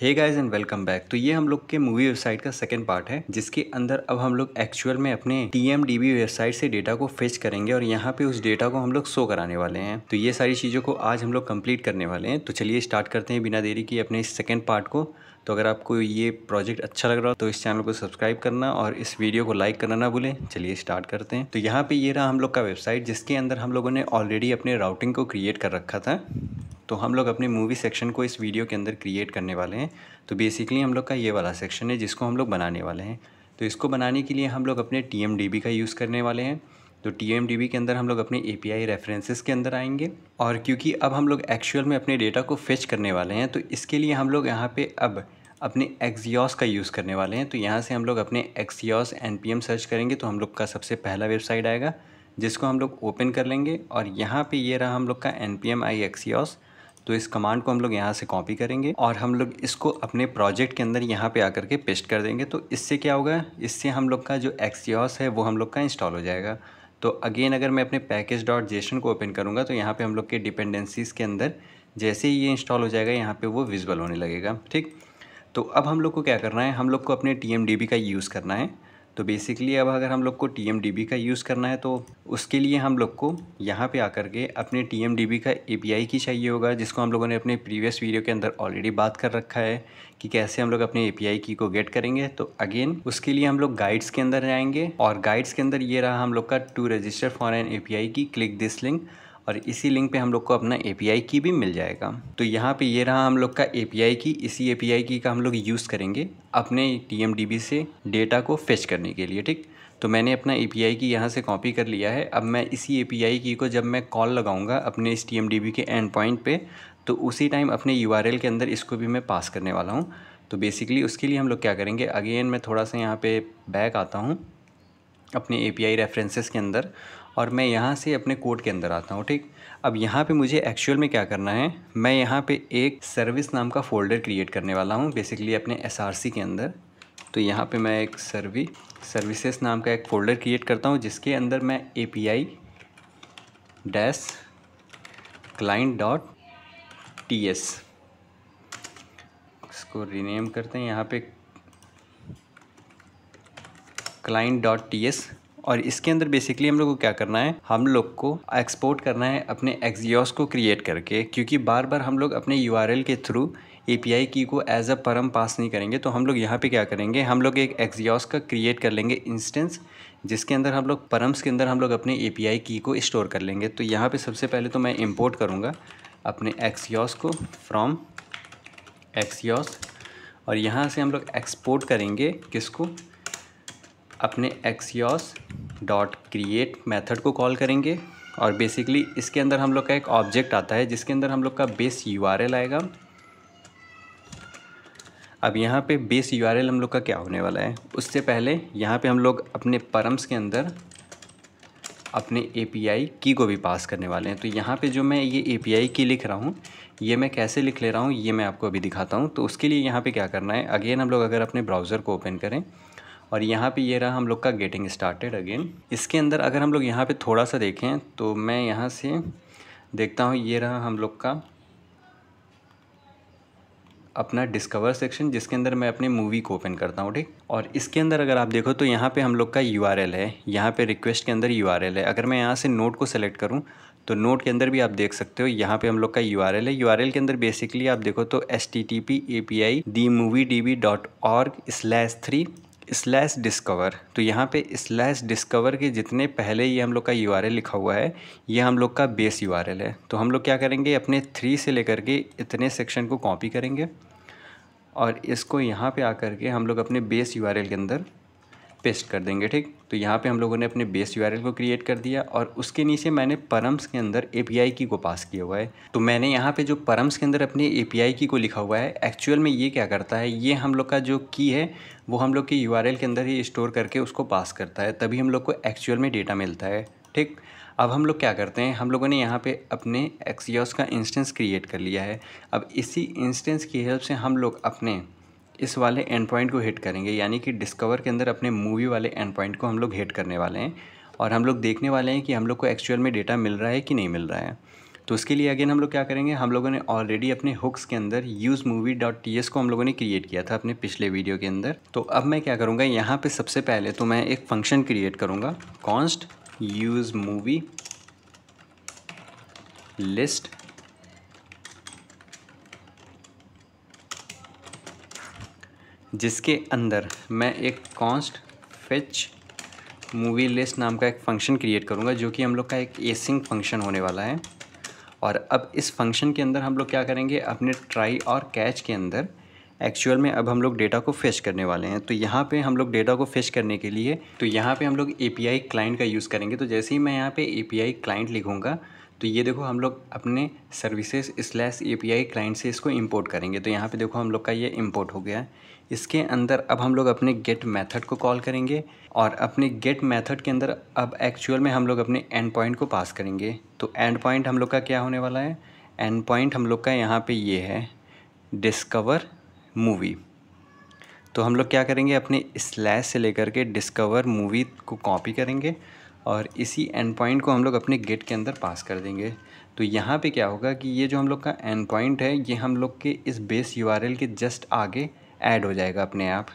hey guys and welcome back तो ये हम लोग के मूवी वेबसाइट का सेकंड पार्ट है जिसके अंदर अब हम लोग एक्चुअल में अपने टीएमडीबी वेबसाइट से डेटा को फेच करेंगे और यहाँ पे उस डेटा को हम लोग शो कराने वाले हैं तो ये सारी चीज़ों को आज हम लोग कंप्लीट करने वाले हैं तो चलिए स्टार्ट करते हैं बिना देरी के अपने सेकेंड पार्ट को तो अगर आपको ये प्रोजेक्ट अच्छा लग रहा हो तो इस चैनल को सब्सक्राइब करना और इस वीडियो को लाइक करना ना भूलें चलिए स्टार्ट करते हैं तो यहाँ पे ये रहा हम लोग का वेबसाइट जिसके अंदर हम लोगों ने ऑलरेडी अपने राउटिंग को क्रिएट कर रखा था तो हम लोग अपने मूवी सेक्शन को इस वीडियो के अंदर क्रिएट करने वाले हैं तो बेसिकली हम लोग का ये वाला सेक्शन है जिसको हम लोग बनाने वाले हैं तो इसको बनाने के लिए हम लोग अपने टी का यूज़ करने वाले हैं तो टी के अंदर हम लोग अपने ए रेफरेंसेज के अंदर आएंगे और क्योंकि अब हम लोग एक्चुअल में अपने डेटा को फेच करने वाले हैं तो इसके लिए हम लोग यहाँ पे अब अपने एक्सियोस का यूज़ करने वाले हैं तो यहाँ से हम लोग अपने एक्सियोस एन सर्च करेंगे तो हम लोग का सबसे पहला वेबसाइट आएगा जिसको हम लोग ओपन कर लेंगे और यहाँ पे ये रहा हम लोग का N P M I axios तो इस कमांड को हम लोग यहाँ से कॉपी करेंगे और हम लोग इसको अपने प्रोजेक्ट के अंदर यहाँ पे आकर के पेस्ट कर देंगे तो इससे क्या होगा इससे हम लोग का जो एक्सियोस है वो हम लोग का इंस्टॉल हो जाएगा तो अगेन अगर मैं अपने पैकेज डॉट जेशन को ओपन करूँगा तो यहाँ पर हम लोग के डिपेंडेंसीज़ के अंदर जैसे ही ये इंस्टॉल हो जाएगा यहाँ पर वो विजबल होने लगेगा ठीक तो अब हम लोग को क्या करना है हम लोग को अपने टी का यूज़ करना है तो बेसिकली अब अगर हम लोग को टी का यूज़ करना है तो उसके लिए हम लोग को यहाँ पे आकर के अपने टी का ए की चाहिए होगा जिसको हम लोगों ने अपने प्रीवियस वीडियो के अंदर ऑलरेडी बात कर रखा है कि कैसे हम लोग अपने ए की को गेट करेंगे तो अगेन उसके लिए हम लोग गाइड्स के अंदर जाएंगे और गाइड्स के अंदर ये रहा हम लोग का to register for N A की क्लिक दिस लिंक और इसी लिंक पे हम लोग को अपना ए की भी मिल जाएगा तो यहाँ पे ये रहा हम लोग का ए की इसी ए की का हम लोग यूज़ करेंगे अपने टी से डेटा को फेच करने के लिए ठीक तो मैंने अपना ए की यहाँ से कॉपी कर लिया है अब मैं इसी ए की को जब मैं कॉल लगाऊँगा अपने इस टी के एंड पॉइंट पर तो उसी टाइम अपने यू के अंदर इसको भी मैं पास करने वाला हूँ तो बेसिकली उसके लिए हम लोग क्या करेंगे अगेन मैं थोड़ा सा यहाँ पे बैक आता हूँ अपने ए पी रेफरेंसेस के अंदर और मैं यहाँ से अपने कोड के अंदर आता हूँ ठीक अब यहाँ पे मुझे एक्चुअल में क्या करना है मैं यहाँ पे एक सर्विस नाम का फ़ोल्डर क्रिएट करने वाला हूँ बेसिकली अपने एस के अंदर तो यहाँ पे मैं एक सर्वी सर्विसेस नाम का एक फ़ोल्डर क्रिएट करता हूँ जिसके अंदर मैं A P I dash client dot T S इसको रीनेम करते हैं यहाँ पे क्लाइंट डॉट टी एस और इसके अंदर बेसिकली हम लोग को क्या करना है हम लोग को एक्सपोर्ट करना है अपने एक्जियोस को क्रिएट करके क्योंकि बार बार हम लोग अपने यू के थ्रू ए की को एज अ परम पास नहीं करेंगे तो हम लोग यहाँ पे क्या करेंगे हम लोग एक एक्जियोस का क्रिएट कर लेंगे इंस्टेंस जिसके अंदर हम लोग परम्स के अंदर हम लोग अपने ए की को स्टोर कर लेंगे तो यहाँ पे सबसे पहले तो मैं इम्पोर्ट करूँगा अपने एक्सियोस को फ्रॉम एक्सियोस और यहाँ से हम लोग एक्सपोर्ट करेंगे किसको अपने एक्सियोस डॉट क्रिएट मैथड को कॉल करेंगे और बेसिकली इसके अंदर हम लोग का एक ऑब्जेक्ट आता है जिसके अंदर हम लोग का बेस यू आएगा अब यहाँ पे बेस यू हम लोग का क्या होने वाला है उससे पहले यहाँ पे हम लोग अपने परम्स के अंदर अपने ए की को भी पास करने वाले हैं तो यहाँ पे जो मैं ये ए की लिख रहा हूँ ये मैं कैसे लिख ले रहा हूँ ये मैं आपको अभी दिखाता हूँ तो उसके लिए यहाँ पे क्या करना है अगेन हम लोग अगर अपने ब्राउज़र को ओपन करें और यहाँ पे ये रहा हम लोग का गेटिंग स्टार्टेड अगेन इसके अंदर अगर हम लोग यहाँ पे थोड़ा सा देखें तो मैं यहाँ से देखता हूँ ये रहा हम लोग का अपना डिस्कवर सेक्शन जिसके अंदर मैं अपनी मूवी को ओपन करता हूँ ठीक और इसके अंदर अगर आप देखो तो यहाँ पे हम लोग का यू है यहाँ पे रिक्वेस्ट के अंदर यू है अगर मैं यहाँ से नोट को सेलेक्ट करूँ तो नोट के अंदर भी आप देख सकते हो यहाँ पे हम लोग का यू आर एल है यू आर एल के अंदर बेसिकली आप देखो तो S T T P A P I the movie D B dot org slash three slash discover तो यहाँ पे स्लैश डिस्कवर के जितने पहले ये हम लोग का यू लिखा हुआ है ये हम लोग का बेस यू है तो हम लोग क्या करेंगे अपने थ्री से लेकर के इतने सेक्शन को कॉपी करेंगे और इसको यहाँ पे आकर के हम लोग अपने बेस यू के अंदर पेस्ट कर देंगे ठीक तो यहाँ पे हम लोगों ने अपने बेस यू को क्रिएट कर दिया और उसके नीचे मैंने परम्स के अंदर ए की को पास किया हुआ है तो मैंने यहाँ पे जो परम्स के अंदर अपने ए की को लिखा हुआ है एक्चुअल में ये क्या करता है ये हम लोग का जो की है वो हम लोग के यू के अंदर ही स्टोर करके उसको पास करता है तभी हम लोग को एक्चुअल में डेटा मिलता है ठीक अब हम लोग क्या करते हैं हम लोगों ने यहाँ पे अपने एक्सियोस का इंस्टेंस क्रिएट कर लिया है अब इसी इंस्टेंस की हेल्प से हम लोग अपने इस वाले एंड पॉइंट को हिट करेंगे यानी कि डिस्कवर के अंदर अपने मूवी वाले एंड पॉइंट को हम लोग हिट करने वाले हैं और हम लोग देखने वाले हैं कि हम लोग को एक्चुअल में डेटा मिल रहा है कि नहीं मिल रहा है तो उसके लिए अगेन हम लोग क्या करेंगे हम लोगों ने ऑलरेडी अपने हुक्स के अंदर use movie dot T S को हम लोगों ने क्रिएट किया था अपने पिछले वीडियो के अंदर तो अब मैं क्या करूँगा यहाँ पे सबसे पहले तो मैं एक फंक्शन क्रिएट करूँगा कॉन्स्ट यूज़ मूवी लिस्ट जिसके अंदर मैं एक कॉन्स्ट फिच मूवी लिस्ट नाम का एक फंक्शन क्रिएट करूँगा जो कि हम लोग का एक एसिंग फंक्शन होने वाला है और अब इस फंक्शन के अंदर हम लोग क्या करेंगे अपने ट्राई और कैच के अंदर एक्चुअल में अब हम लोग डेटा को फेश करने वाले हैं तो यहाँ पे हम लोग डेटा को फेश करने के लिए तो यहाँ पे हम लोग ए क्लाइंट का यूज़ करेंगे तो जैसे ही मैं यहाँ पे ए क्लाइंट लिखूँगा तो ये देखो हम लोग अपने services slash A P I client से इसको इंपोर्ट करेंगे तो यहाँ पे देखो हम लोग का ये इंपोर्ट हो गया है इसके अंदर अब हम लोग अपने गेट मेथड को कॉल करेंगे और अपने गेट मेथड के अंदर अब एक्चुअल में हम लोग अपने एंड पॉइंट को पास करेंगे तो एंड पॉइंट हम लोग का क्या होने वाला है एंड पॉइंट हम लोग का यहाँ पर ये है डिस्कवर मूवी तो हम लोग क्या करेंगे अपने स्लैश से लेकर के डिस्कवर मूवी को कॉपी करेंगे और इसी एंड पॉइंट को हम लोग अपने गेट के अंदर पास कर देंगे तो यहाँ पे क्या होगा कि ये जो हम लोग का एंड पॉइंट है ये हम लोग के इस बेस यू के जस्ट आगे ऐड हो जाएगा अपने आप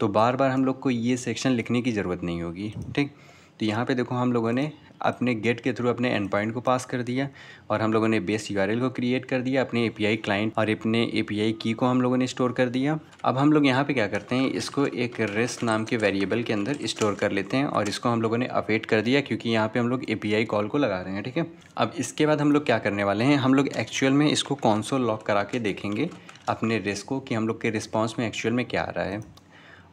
तो बार बार हम लोग को ये सेक्शन लिखने की ज़रूरत नहीं होगी ठीक तो यहाँ पे देखो हम लोगों ने अपने गेट के थ्रू अपने एंड पॉइंट को पास कर दिया और हम लोगों ने बेस यू को क्रिएट कर दिया अपने ए क्लाइंट और अपने ए की को हम लोगों ने स्टोर कर दिया अब हम लोग यहाँ पर क्या करते हैं इसको एक रेस्ट नाम के वेरिएबल के अंदर स्टोर कर लेते हैं और इसको हम लोगों ने अपेट कर दिया क्योंकि यहाँ पर हम लोग ए कॉल को लगा रहे हैं ठीक है अब इसके बाद हम लोग क्या करने वाले हैं हम लोग एक्चुअल में इसको कौन लॉक करा के देखेंगे अपने रिस्क को कि हम लोग के रिस्पॉन्स में एक्चुअल में क्या आ रहा है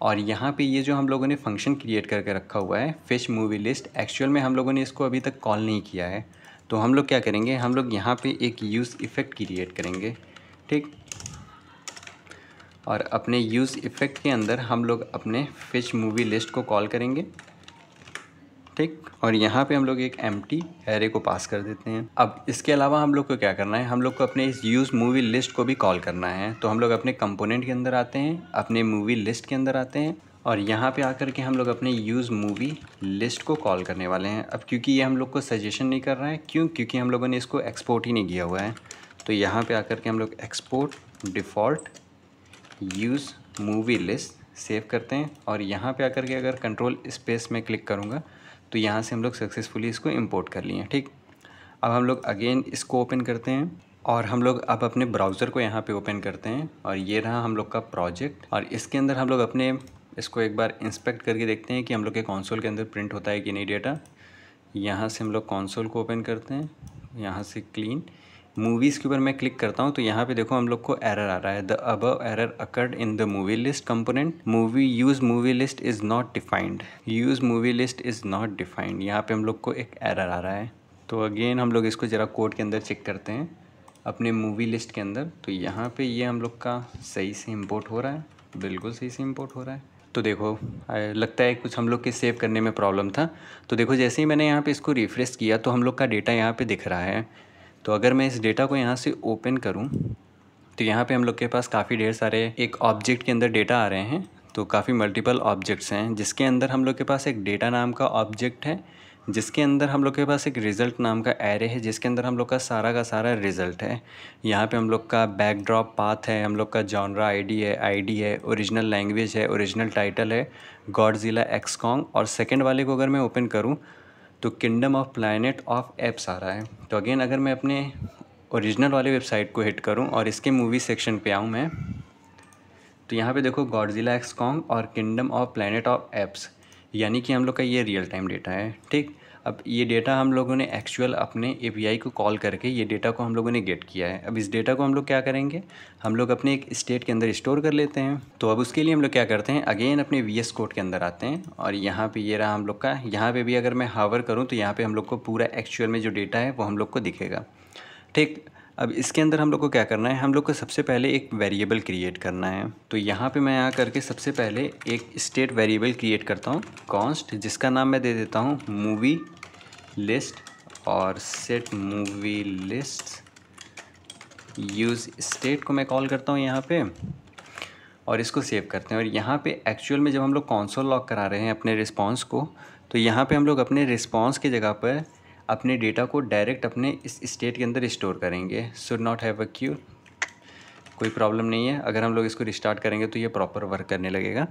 और यहाँ पे ये जो हम लोगों ने फंक्शन क्रिएट करके रखा हुआ है फिश मूवी लिस्ट एक्चुअल में हम लोगों ने इसको अभी तक कॉल नहीं किया है तो हम लोग क्या करेंगे हम लोग यहाँ पे एक यूज़ इफ़ेक्ट क्रिएट करेंगे ठीक और अपने यूज़ इफ़ेक्ट के अंदर हम लोग अपने फिश मूवी लिस्ट को कॉल करेंगे ठीक और यहाँ पे हम लोग एक एम एरे को पास कर देते हैं अब इसके अलावा हम लोग को क्या करना है हम लोग को अपने इस यूज़ मूवी लिस्ट को भी कॉल करना है तो हम लोग अपने कंपोनेंट के अंदर आते हैं अपने मूवी लिस्ट के अंदर आते हैं और यहाँ पे आकर के हम लोग अपने यूज़ मूवी लिस्ट को कॉल करने वाले हैं अब क्योंकि ये हम लोग को सजेशन नहीं कर रहा है क्यों क्योंकि हम लोगों ने इसको एक्सपोर्ट ही नहीं किया हुआ है तो यहाँ पे आकर के हम लोग export default use movie list save करते हैं और यहाँ पे आकर के अगर कंट्रोल स्पेस में क्लिक करूँगा तो यहाँ से हम लोग सक्सेसफुली इसको इम्पोर्ट कर लिए ठीक अब हम लोग अगेन इसको ओपन करते हैं और हम लोग अब अपने ब्राउज़र को यहाँ पे ओपन करते हैं और ये रहा हम लोग का प्रोजेक्ट और इसके अंदर हम लोग अपने इसको एक बार इंस्पेक्ट करके देखते हैं कि हम लोग के कॉन्सोल के अंदर प्रिंट होता है कि नहीं डेटा यहाँ से हम लोग कॉन्सोल को ओपन करते हैं यहाँ से क्लीन मूवीज़ के ऊपर मैं क्लिक करता हूँ तो यहाँ पे देखो हम लोग को एरर आ रहा है the above error occurred in the movie list component movie use movie list is not defined use movie list is not defined यहाँ पे हम लोग को एक एरर आ रहा है तो अगेन हम लोग इसको ज़रा कोड के अंदर चेक करते हैं अपने मूवी लिस्ट के अंदर तो यहाँ पे ये हम लोग का सही से इम्पोर्ट हो रहा है बिल्कुल सही से इम्पोर्ट हो रहा है तो देखो लगता है कुछ हम लोग के सेव करने में प्रॉब्लम था तो देखो जैसे ही मैंने यहाँ पे इसको रिफ़्रेश किया तो हम लोग का डेटा यहाँ पे दिख रहा है तो अगर मैं इस डेटा को यहाँ से ओपन करूँ तो यहाँ पे हम लोग के पास काफ़ी ढेर सारे एक ऑब्जेक्ट के अंदर डेटा आ रहे हैं तो काफ़ी मल्टीपल ऑब्जेक्ट्स हैं जिसके अंदर हम लोग के पास एक डेटा नाम का ऑब्जेक्ट है जिसके अंदर हम लोग के पास एक रिज़ल्ट नाम का एरे है जिसके अंदर हम लोग का सारा का सारा रिज़ल्ट है यहाँ पे हम लोग का बैकड्रॉप पाथ है हम लोग का जॉनरा आईडी है आईडी है ओरिजिनल लैंग्वेज है ओरिजिनल टाइटल है गॉड जिला एक्सकॉन्ग और सेकंड वाले को अगर मैं ओपन करूँ तो kingdom of planet of apes आ रहा है तो अगेन अगर मैं अपने ओरिजिनल वाले वेबसाइट को हिट करूँ और इसके मूवी सेक्शन पे आऊँ मैं तो यहाँ पे देखो गॉडजिला एक्स कॉन्ग और kingdom of planet of apes यानी कि हम लोग का ये रियल टाइम डेटा है ठीक अब ये डेटा हम लोगों ने एक्चुअल अपने ए को कॉल करके ये डेटा को हम लोगों ने गेट किया है अब इस डेटा को हम लोग क्या करेंगे हम लोग अपने एक स्टेट के अंदर स्टोर कर लेते हैं तो अब उसके लिए हम लोग क्या करते हैं अगेन अपने वी कोड के अंदर आते हैं और यहाँ पर ये रहा हम लोग का यहाँ पर भी अगर मैं हावर करूँ तो यहाँ पर हम लोग को पूरा एक्चुअल में जो डेटा है वो हम लोग को दिखेगा ठीक अब इसके अंदर हम लोग को क्या करना है हम लोग को सबसे पहले एक वेरिएबल क्रिएट करना है तो यहाँ पे मैं आ करके सबसे पहले एक स्टेट वेरिएबल क्रिएट करता हूँ कॉन्स्ट जिसका नाम मैं दे देता हूँ मूवी लिस्ट और set movie list use state को मैं कॉल करता हूँ यहाँ पे और इसको सेव करते हैं और यहाँ पे एक्चुअल में जब हम लोग कौनसोल लॉक करा रहे हैं अपने रिस्पांस को तो यहाँ पे हम लोग अपने रिस्पांस की जगह पर अपने डेटा को डायरेक्ट अपने इस स्टेट के अंदर स्टोर करेंगे should not have a queue कोई प्रॉब्लम नहीं है अगर हम लोग इसको रिस्टार्ट करेंगे तो ये प्रॉपर वर्क करने लगेगा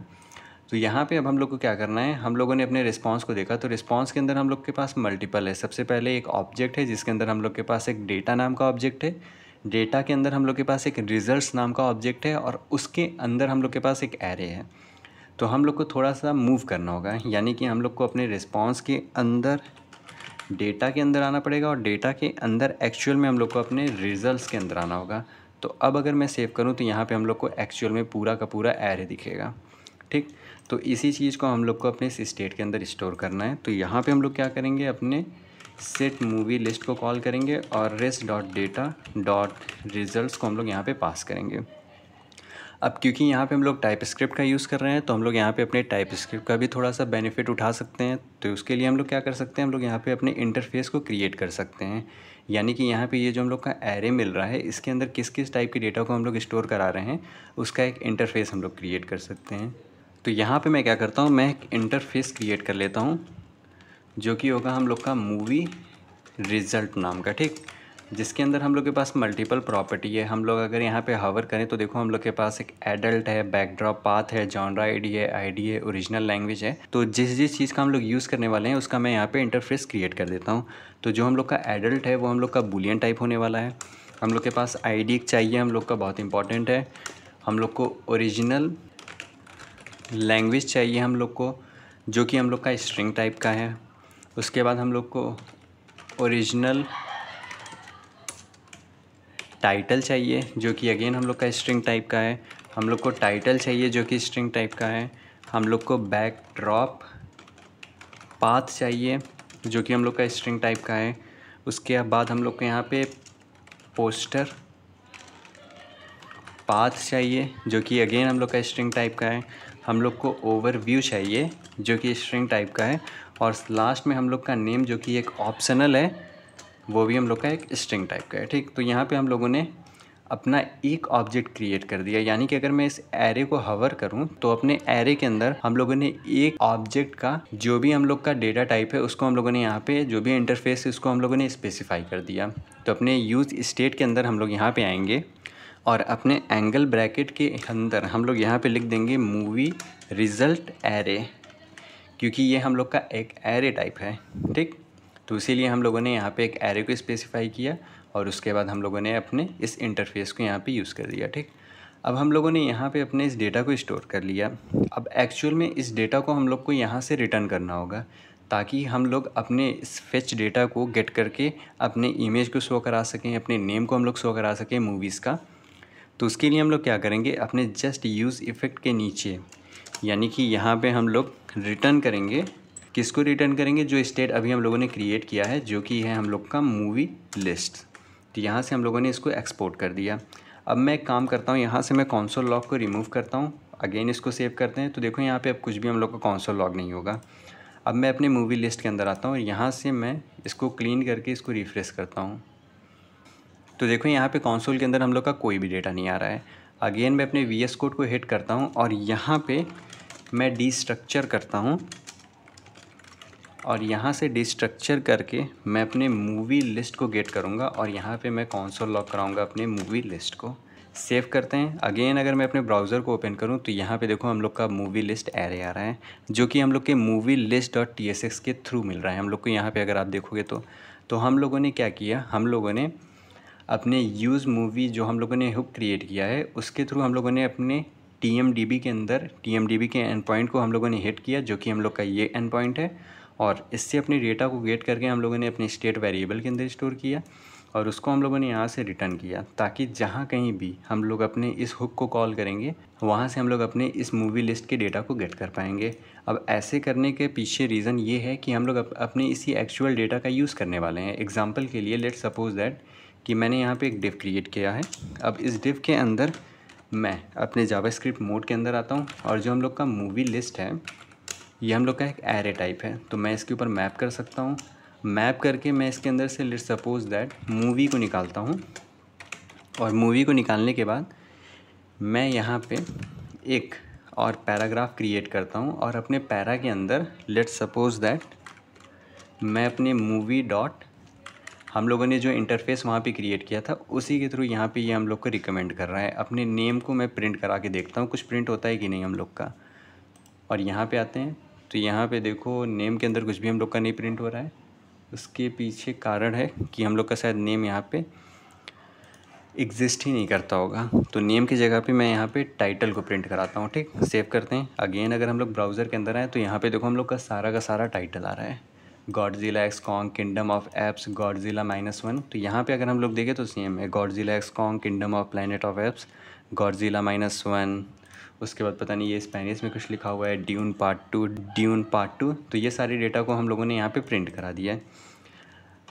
तो यहाँ पे अब हम लोग को क्या करना है हम लोगों ने अपने रिस्पॉन्स को देखा तो रिस्पॉन्स के अंदर हम लोग के पास मल्टीपल है सबसे पहले एक ऑब्जेक्ट है जिसके अंदर हम लोग के पास एक डेटा नाम का ऑब्जेक्ट है डेटा के अंदर हम लोग के पास एक रिजल्ट नाम का ऑब्जेक्ट है और उसके अंदर हम लोग के पास एक एरे है तो हम लोग को थोड़ा सा मूव करना होगा यानी कि हम लोग को अपने रिस्पॉन्स के अंदर डेटा के अंदर आना पड़ेगा और डेटा के अंदर एक्चुअल में हम लोग को अपने रिजल्ट्स के अंदर आना होगा तो अब अगर मैं सेव करूं तो यहाँ पे हम लोग को एक्चुअल में पूरा का पूरा एरे दिखेगा ठीक तो इसी चीज़ को हम लोग को अपने इस स्टेट के अंदर स्टोर करना है तो यहाँ पे हम लोग क्या करेंगे अपने सेट मूवी लिस्ट को कॉल करेंगे और rest dot data dot result को हम लोग यहाँ पे पास करेंगे अब क्योंकि यहाँ पे हम लोग टाइप स्क्रिप्ट का यूज़ कर रहे हैं तो हम लोग यहाँ पे अपने टाइप स्क्रिप्ट का भी थोड़ा सा बेनिफिट उठा सकते हैं तो उसके लिए हम लोग क्या कर सकते हैं हम लोग यहाँ पे अपने इंटरफेस को क्रिएट कर सकते हैं यानी कि यहाँ पे ये यह जो हम लोग का एरे मिल रहा है इसके अंदर किस किस टाइप के डेटा को हम लोग स्टोर करा रहे हैं उसका एक इंटरफेस हम लोग क्रिएट कर सकते हैं तो यहाँ पे मैं क्या करता हूँ मैं एक इंटरफेस क्रिएट कर लेता हूँ जो कि होगा हम लोग का मूवी रिज़ल्ट नाम का ठीक जिसके अंदर हम लोग के पास मल्टीपल प्रॉपर्टी है हम लोग अगर यहाँ पे हावर करें तो देखो हम लोग के पास एक एडल्ट है बैकड्रॉप पाथ है जॉनरा आईडी है आईडी है ओरिजिनल लैंग्वेज है तो जिस जिस चीज़ का हम लोग यूज़ करने वाले हैं उसका मैं यहाँ पे इंटरफेस क्रिएट कर देता हूँ तो जो हम लोग का एडल्ट है वो हम लोग का बुलियन टाइप होने वाला है हम लोग के पास आई चाहिए हम लोग का बहुत इंपॉर्टेंट है हम लोग को ओरिजिनल लैंग्वेज चाहिए हम लोग को जो कि हम लोग का स्ट्रिंग टाइप का है उसके बाद हम लोग को ओरिजिनल टाइटल चाहिए जो कि अगेन हम लोग का स्ट्रिंग टाइप का है हम लोग को टाइटल चाहिए जो कि स्ट्रिंग टाइप का है हम लोग को बैक ड्रॉप पाथ चाहिए जो कि हम लोग का स्ट्रिंग टाइप का है उसके बाद हम लोग को यहाँ पे पोस्टर पाथ चाहिए जो कि अगेन हम लोग का स्ट्रिंग टाइप का है हम लोग को ओवरव्यू चाहिए जो कि स्ट्रिंग टाइप का है और लास्ट में हम लोग का नेम जो कि एक ऑप्शनल है वो भी हम लोग का एक स्ट्रिंग टाइप का है ठीक तो यहाँ पे हम लोगों ने अपना एक ऑब्जेक्ट क्रिएट कर दिया यानी कि अगर मैं इस एरे को हवर करूँ तो अपने एरे के अंदर हम लोगों ने एक ऑब्जेक्ट का जो भी हम लोग का डेटा टाइप है उसको हम लोगों ने यहाँ पे जो भी इंटरफेस है उसको हम लोगों ने स्पेसिफाई कर दिया तो अपने यूज स्टेट के अंदर हम लोग यहाँ पर आएंगे और अपने एंगल ब्रैकेट के अंदर हम लोग यहाँ पे लिख देंगे मूवी रिज़ल्ट एरे क्योंकि ये हम लोग का एक एरे टाइप है ठीक तो इसीलिए हम लोगों ने यहाँ पे एक एरे को स्पेसिफाई किया और उसके बाद हम लोगों ने अपने इस इंटरफेस को यहाँ पे यूज़ कर दिया ठीक अब हम लोगों ने यहाँ पे अपने इस डेटा को स्टोर कर लिया अब एक्चुअल में इस डेटा को हम लोग को यहाँ से रिटर्न करना होगा ताकि हम लोग अपने इस फेच डेटा को गेट करके अपने इमेज को शो करा सकें अपने नेम को हम लोग शो करा सकें मूवीज़ का तो उसके लिए हम लोग क्या करेंगे अपने जस्ट यूज़ इफ़ेक्ट के नीचे यानी कि यहाँ पे हम लोग रिटर्न करेंगे किसको रिटर्न करेंगे जो स्टेट अभी हम लोगों ने क्रिएट किया है जो कि है हम लोग का मूवी लिस्ट तो यहाँ से हम लोगों ने इसको एक्सपोर्ट कर दिया अब मैं एक काम करता हूँ यहाँ से मैं कौनसोल लॉग को रिमूव करता हूँ अगेन इसको सेव करते हैं तो देखो यहाँ पर अब कुछ भी हम लोग का कौनसोल लॉग नहीं होगा अब मैं अपने मूवी लिस्ट के अंदर आता हूँ और यहाँ से मैं इसको क्लीन करके इसको रिफ़्रेश करता हूँ तो देखो यहाँ पे कॉन्सोल के अंदर हम लोग का कोई भी डेटा नहीं आ रहा है अगेन मैं अपने वी एस कोड को हिट करता हूँ और यहाँ पे मैं डिस्ट्रक्चर करता हूँ और यहाँ से डिस्ट्रक्चर करके मैं अपने मूवी लिस्ट को गेट करूँगा और यहाँ पे मैं कौनसोल लॉक कराऊँगा अपने मूवी लिस्ट को सेव करते हैं अगेन अगर मैं अपने ब्राउज़र को ओपन करूं तो यहाँ पे देखो हम लोग का मूवी लिस्ट एरे आ रहा है जो कि हम लोग के movie list dot T S X के थ्रू मिल रहा है हम लोग को यहाँ पे अगर आप देखोगे तो तो हम लोगों ने क्या किया हम लोगों ने अपने यूज़ मूवी जो हम लोगों ने हुक क्रिएट किया है उसके थ्रू हम लोगों ने अपने टी के अंदर टी के एंड पॉइंट को हम लोगों ने हिट किया जो कि हम लोग का ये एंड पॉइंट है और इससे अपने डेटा को गेट करके हम लोगों ने अपने स्टेट वेरिएबल के अंदर स्टोर किया और उसको हम लोगों ने यहाँ से रिटर्न किया ताकि जहाँ कहीं भी हम लोग अपने इस हुक को कॉल करेंगे वहाँ से हम लोग अपने इस मूवी लिस्ट के डेटा को गेट कर पाएंगे अब ऐसे करने के पीछे रीज़न ये है कि हम लोग अपने इसी एक्चुअल डेटा का यूज़ करने वाले हैं एग्जाम्पल के लिए लेट सपोज़ दैट कि मैंने यहाँ पे एक डिव क्रिएट किया है अब इस डिव के अंदर मैं अपने जावास्क्रिप्ट मोड के अंदर आता हूँ और जो हम लोग का मूवी लिस्ट है ये हम लोग का एक एरे टाइप है तो मैं इसके ऊपर मैप कर सकता हूँ मैप करके मैं इसके अंदर से लिस्ट सपोज दैट मूवी को निकालता हूँ और मूवी को निकालने के बाद मैं यहाँ पर एक और पैराग्राफ क्रिएट करता हूँ और अपने पैरा के अंदर लेट सपोज दैट मैं अपने मूवी डॉट हम लोगों ने जो इंटरफेस वहाँ पे क्रिएट किया था उसी के थ्रू यहाँ पे ये यह हम लोग को रिकमेंड कर रहा है अपने नेम को मैं प्रिंट करा के देखता हूँ कुछ प्रिंट होता है कि नहीं हम लोग का और यहाँ पे आते हैं तो यहाँ पे देखो नेम के अंदर कुछ भी हम लोग का नहीं प्रिंट हो रहा है उसके पीछे कारण है कि हम लोग का शायद नेम यहाँ पर एग्जिस्ट ही नहीं करता होगा तो नेम की जगह पर मैं यहाँ पर टाइटल को प्रिंट कराता हूँ ठीक सेव करते हैं अगेन अगर हम लोग ब्राउज़र के अंदर आए तो यहाँ पर देखो हम लोग का सारा का सारा टाइटल आ रहा है Godzilla x Kong kingdom of apes Godzilla minus one तो यहाँ पे अगर हम लोग देखें तो सेम है Godzilla x Kong kingdom of planet of apes Godzilla minus one उसके बाद पता नहीं ये स्पेनिश में कुछ लिखा हुआ है Dune part two Dune part two तो ये सारे डेटा को हम लोगों ने यहाँ पे प्रिंट करा दिया है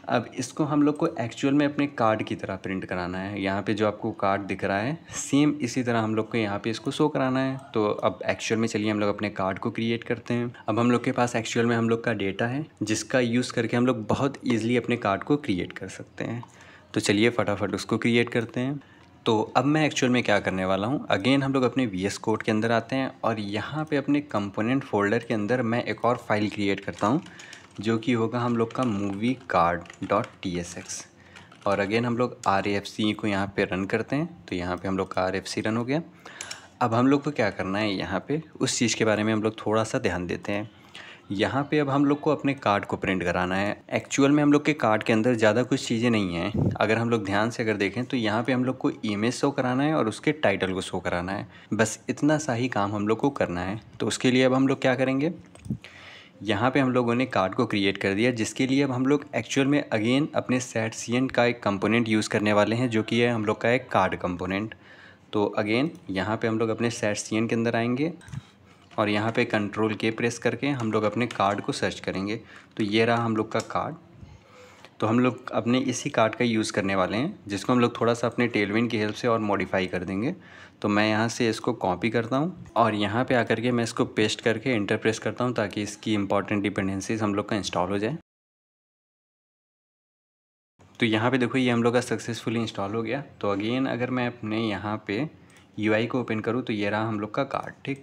अब इसको हम लोग को एक्चुअल में अपने कार्ड की तरह प्रिंट कराना है यहाँ पे जो आपको कार्ड दिख रहा है सेम इसी तरह हम लोग को यहाँ पे इसको शो कराना है तो अब एक्चुअल में चलिए हम लोग अपने कार्ड को क्रिएट करते हैं अब हम लोग के पास एक्चुअल में हम लोग का डेटा है जिसका यूज़ करके हम लोग बहुत ईजिली अपने कार्ड को क्रिएट कर सकते हैं तो चलिए फटाफट उसको क्रिएट करते हैं तो अब मैं एक्चुअल में क्या करने वाला हूँ अगेन हम लोग अपने वी एस कोड के अंदर आते हैं और यहाँ पे अपने कंपोनेंट फोल्डर के अंदर मैं एक और फाइल क्रिएट करता हूँ जो कि होगा हम लोग का movie card dot T S X और अगेन हम लोग आर एफ सी को यहाँ पे रन करते हैं तो यहाँ पे हम लोग का आर एफ सी रन हो गया अब हम लोग को क्या करना है यहाँ पे उस चीज़ के बारे में हम लोग थोड़ा सा ध्यान देते हैं यहाँ पे अब हम लोग को अपने कार्ड को प्रिंट कराना है एक्चुअल में हम लोग के कार्ड के अंदर ज़्यादा कुछ चीज़ें नहीं हैं अगर हम लोग ध्यान से अगर देखें तो यहाँ पे हम लोग को इमेज शो कराना है और उसके टाइटल को शो कराना है बस इतना सा ही काम हम लोग को करना है तो उसके लिए अब हम लोग क्या करेंगे यहाँ पे हम लोगों ने कार्ड को क्रिएट कर दिया जिसके लिए अब हम लोग एक्चुअल में अगेन अपने सेट सी का एक कंपोनेंट यूज़ करने वाले हैं जो कि है हम लोग का एक कार्ड कंपोनेंट तो अगेन यहाँ पे हम लोग अपने सेट सी के अंदर आएंगे और यहाँ पे कंट्रोल के प्रेस करके हम लोग अपने कार्ड को सर्च करेंगे तो ये रहा हम लोग का कार्ड तो हम लोग अपने इसी कार्ड का यूज़ करने वाले हैं जिसको हम लोग थोड़ा सा अपने टेलविन की हेल्प से और मॉडिफाई कर देंगे तो मैं यहाँ से इसको कॉपी करता हूँ और यहाँ पे आकर के मैं इसको पेस्ट करके इंटर प्रेस करता हूँ ताकि इसकी इंपॉर्टेंट डिपेंडेंसीज हम लोग का इंस्टॉल हो जाए तो यहाँ पे देखो ये हम लोग का सक्सेसफुली इंस्टॉल हो गया तो अगेन अगर मैं अपने यहाँ पे यू को ओपन करूँ तो ये रहा हम लोग का कार्ड ठीक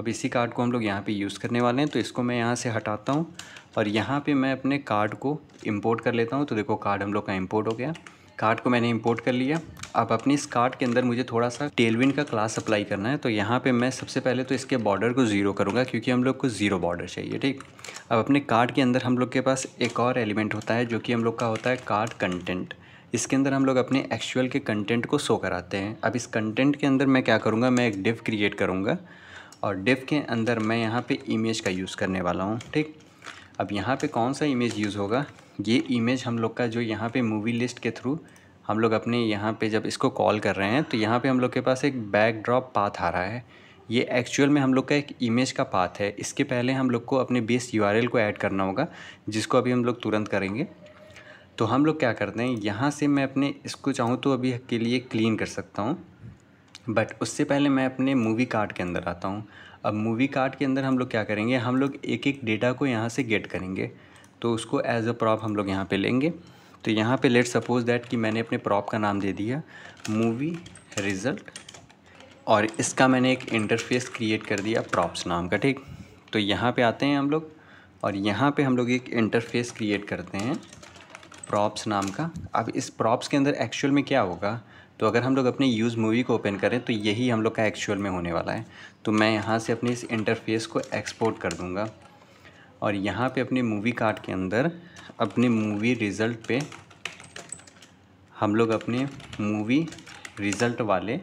अब इसी कार्ड को हम लोग यहाँ पर यूज़ करने वाले हैं तो इसको मैं यहाँ से हटाता हूँ और यहाँ पर मैं अपने कार्ड को इम्पोर्ट कर लेता हूँ तो देखो कार्ड हम लोग का इम्पोर्ट हो गया कार्ड को मैंने इंपोर्ट कर लिया अब अपनी इस कार्ड के अंदर मुझे थोड़ा सा टेलविन का क्लास अप्लाई करना है तो यहाँ पे मैं सबसे पहले तो इसके बॉर्डर को ज़ीरो करूँगा क्योंकि हम लोग को ज़ीरो बॉर्डर चाहिए ठीक अब अपने कार्ड के अंदर हम लोग के पास एक और एलिमेंट होता है जो कि हम लोग का होता है कार्ड कंटेंट इसके अंदर हम लोग अपने एक्चुअल के कंटेंट को शो कराते हैं अब इस कंटेंट के अंदर मैं क्या करूँगा मैं एक डिव क्रिएट करूँगा और डिव के अंदर मैं यहाँ पर इमेज का यूज़ करने वाला हूँ ठीक अब यहाँ पे कौन सा इमेज यूज़ होगा ये इमेज हम लोग का जो यहाँ पे मूवी लिस्ट के थ्रू हम लोग अपने यहाँ पे जब इसको कॉल कर रहे हैं तो यहाँ पे हम लोग के पास एक बैकड्रॉप पाथ आ रहा है ये एक्चुअल में हम लोग का एक इमेज का पाथ है इसके पहले हम लोग को अपने बेस यू को ऐड करना होगा जिसको अभी हम लोग तुरंत करेंगे तो हम लोग क्या करते हैं यहाँ से मैं अपने इसको चाहूँ तो अभी के लिए क्लीन कर सकता हूँ बट उससे पहले मैं अपने मूवी कार्ड के अंदर आता हूँ अब मूवी कार्ड के अंदर हम लोग क्या करेंगे हम लोग एक एक डेटा को यहाँ से गेट करेंगे तो उसको एज अ प्रॉप हम लोग यहाँ पे लेंगे तो यहाँ पे लेट सपोज़ दैट कि मैंने अपने प्रॉप का नाम दे दिया मूवी रिज़ल्ट और इसका मैंने एक इंटरफेस क्रिएट कर दिया प्रॉप्स नाम का ठीक तो यहाँ पे आते हैं हम लोग और यहाँ पे हम लोग एक इंटरफेस क्रिएट करते हैं प्रॉप्स नाम का अब इस प्रॉप्स के अंदर एक्चुअल में क्या होगा तो अगर हम लोग अपने यूज़ मूवी को ओपन करें तो यही हम लोग का एक्चुअल में होने वाला है तो मैं यहाँ से अपने इस इंटरफेस को एक्सपोर्ट कर दूँगा और यहाँ पे अपने मूवी कार्ड के अंदर अपने मूवी रिज़ल्ट पे हम लोग अपने मूवी रिज़ल्ट वाले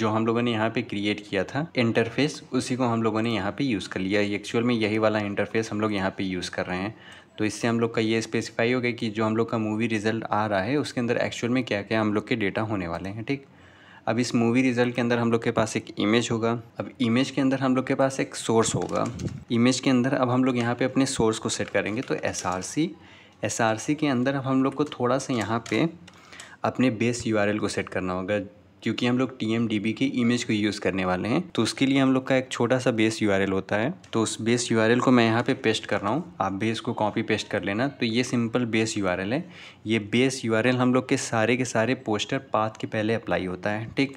जो हम लोगों ने यहाँ पे क्रिएट किया था इंटरफेस उसी को हम लोगों ने यहाँ पे यूज़ कर लिया एक्चुअल में यही वाला इंटरफेस हम लोग यहाँ पे यूज़ कर रहे हैं तो इससे हम लोग का ये स्पेसिफाई हो गया कि जो हम लोग का मूवी रिज़ल्ट आ रहा है उसके अंदर एक्चुअल में क्या क्या हम लोग के डेटा होने वाले हैं ठीक अब इस मूवी रिज़ल्ट के अंदर हम लोग के पास एक इमेज होगा अब इमेज के अंदर हम लोग के पास एक सोर्स होगा इमेज के अंदर अब हम लोग यहाँ पे अपने सोर्स को सेट करेंगे तो S R C S R C के अंदर अब हम लोग को थोड़ा सा यहाँ पे अपने बेस यू आर एल को सेट करना होगा क्योंकि हम लोग टी की इमेज को यूज़ करने वाले हैं तो उसके लिए हम लोग का एक छोटा सा बेस यू होता है तो उस बेस यू को मैं यहाँ पर पे पेस्ट कर रहा हूँ आप भी इसको कॉपी पेस्ट कर लेना तो ये सिंपल बेस यू है ये बेस यू हम लोग के सारे के सारे पोस्टर पाथ के पहले अप्लाई होता है ठीक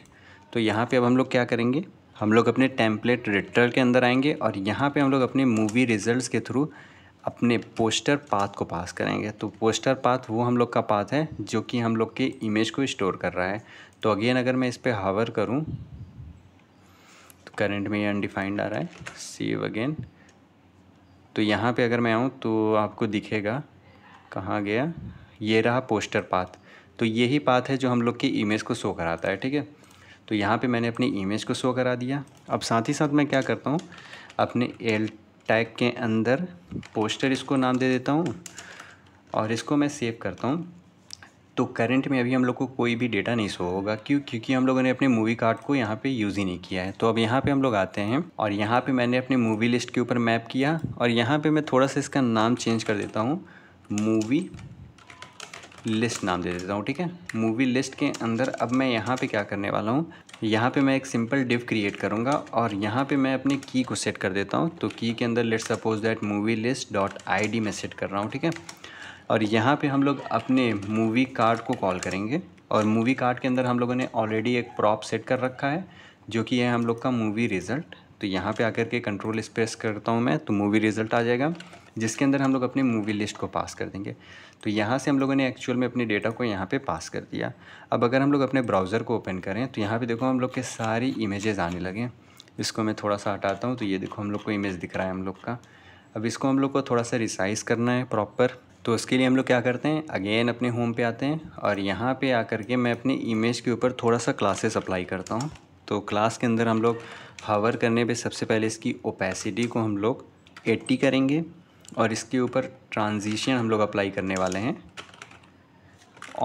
तो यहाँ पर अब हम लोग क्या करेंगे हम लोग अपने टेम्पलेट रिटर के अंदर आएंगे और यहाँ पे हम लोग अपने मूवी रिजल्ट्स के थ्रू अपने पोस्टर पाथ को पास करेंगे तो पोस्टर पाथ वो हम लोग का पाथ है जो कि हम लोग के इमेज को स्टोर कर रहा है तो अगेन अगर मैं इस पर हावर करूँ तो करेंट में ये अनडिफाइंड आ रहा है सेव अगेन तो यहाँ पे अगर मैं आऊँ तो आपको दिखेगा कहाँ गया ये रहा पोस्टर पाथ तो यही पाथ है जो हम लोग की इमेज को शो कराता है ठीक है तो यहाँ पे मैंने अपनी इमेज को शो करा दिया अब साथ ही साथ मैं क्या करता हूँ अपने एल टैग के अंदर पोस्टर इसको नाम दे देता हूँ और इसको मैं सेव करता हूँ तो करंट में अभी हम लोग को कोई भी डेटा नहीं शो होगा क्यों क्योंकि हम लोगों ने अपने मूवी कार्ड को यहाँ पे यूज़ ही नहीं किया है तो अब यहाँ पे हम लोग आते हैं और यहाँ पे मैंने अपने मूवी लिस्ट के ऊपर मैप किया और यहाँ पे मैं थोड़ा सा इसका नाम चेंज कर देता हूँ मूवी लिस्ट नाम दे देता हूँ ठीक है मूवी लिस्ट के अंदर अब मैं यहाँ पर क्या करने वाला हूँ यहाँ पर मैं एक सिंपल डिव क्रिएट करूँगा और यहाँ पर मैं अपने की को सेट कर देता हूँ तो की के अंदर let suppose that movie list dot I D में सेट कर रहा हूँ ठीक है और यहाँ पे हम लोग अपने मूवी कार्ड को कॉल करेंगे और मूवी कार्ड के अंदर हम लोगों ने ऑलरेडी एक प्रॉप सेट कर रखा है जो कि है हम लोग का मूवी रिज़ल्ट तो यहाँ पे आकर के कंट्रोल स्पेस करता हूँ मैं तो मूवी रिज़ल्ट आ जाएगा जिसके अंदर हम लोग अपनी मूवी लिस्ट को पास कर देंगे तो यहाँ से हम लोगों ने एक्चुअल में अपने डेटा को यहाँ पे पास कर दिया अब अगर हम लोग अपने ब्राउज़र को ओपन करें तो यहाँ पे देखो हम लोग के सारी इमेजेस आने लगे इसको मैं थोड़ा सा हटाता हूँ तो ये देखो हम लोग को इमेज दिख रहा है हम लोग का अब इसको हम लोग को थोड़ा सा रिसाइज़ करना है प्रॉपर तो उसके लिए हम लोग क्या करते हैं अगेन अपने होम पे आते हैं और यहाँ पे आकर के मैं अपने इमेज के ऊपर थोड़ा सा क्लासेस अप्लाई करता हूँ तो क्लास के अंदर हम लोग हावर करने पे सबसे पहले इसकी ओपेसिटी को हम लोग 80 करेंगे और इसके ऊपर ट्रांजिशन हम लोग अप्लाई करने वाले हैं